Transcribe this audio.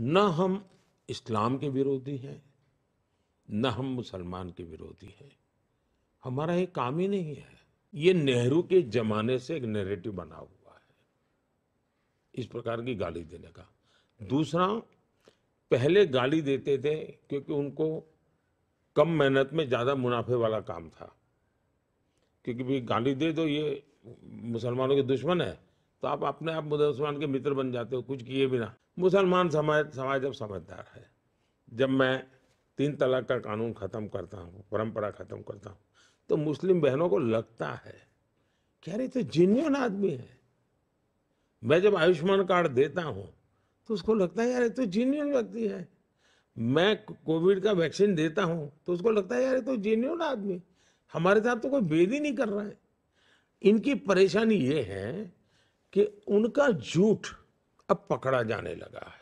न हम इस्लाम के विरोधी हैं न हम मुसलमान के विरोधी हैं हमारा ये काम ही नहीं है ये नेहरू के जमाने से एक नेरेटिव बना हुआ है इस प्रकार की गाली देने का दूसरा पहले गाली देते थे क्योंकि उनको कम मेहनत में ज़्यादा मुनाफे वाला काम था क्योंकि भाई गाली दे दो ये मुसलमानों के दुश्मन है तो आप अपने आप मुसलमान के मित्र बन जाते हो कुछ किए बिना मुसलमान समाज समाज अब समझदार है जब मैं तीन तलाक का कानून ख़त्म करता हूँ परंपरा ख़त्म करता हूँ तो मुस्लिम बहनों को लगता है क्या अरे तो जिन्यून आदमी है मैं जब आयुष्मान कार्ड देता हूँ तो उसको लगता है यार ये तो जिन्यून व्यक्ति है मैं कोविड का वैक्सीन देता हूँ तो उसको लगता है यार ये तो जिन्यून आदमी हमारे साथ तो कोई बेदी नहीं कर रहा है इनकी परेशानी ये है कि उनका झूठ अब पकड़ा जाने लगा है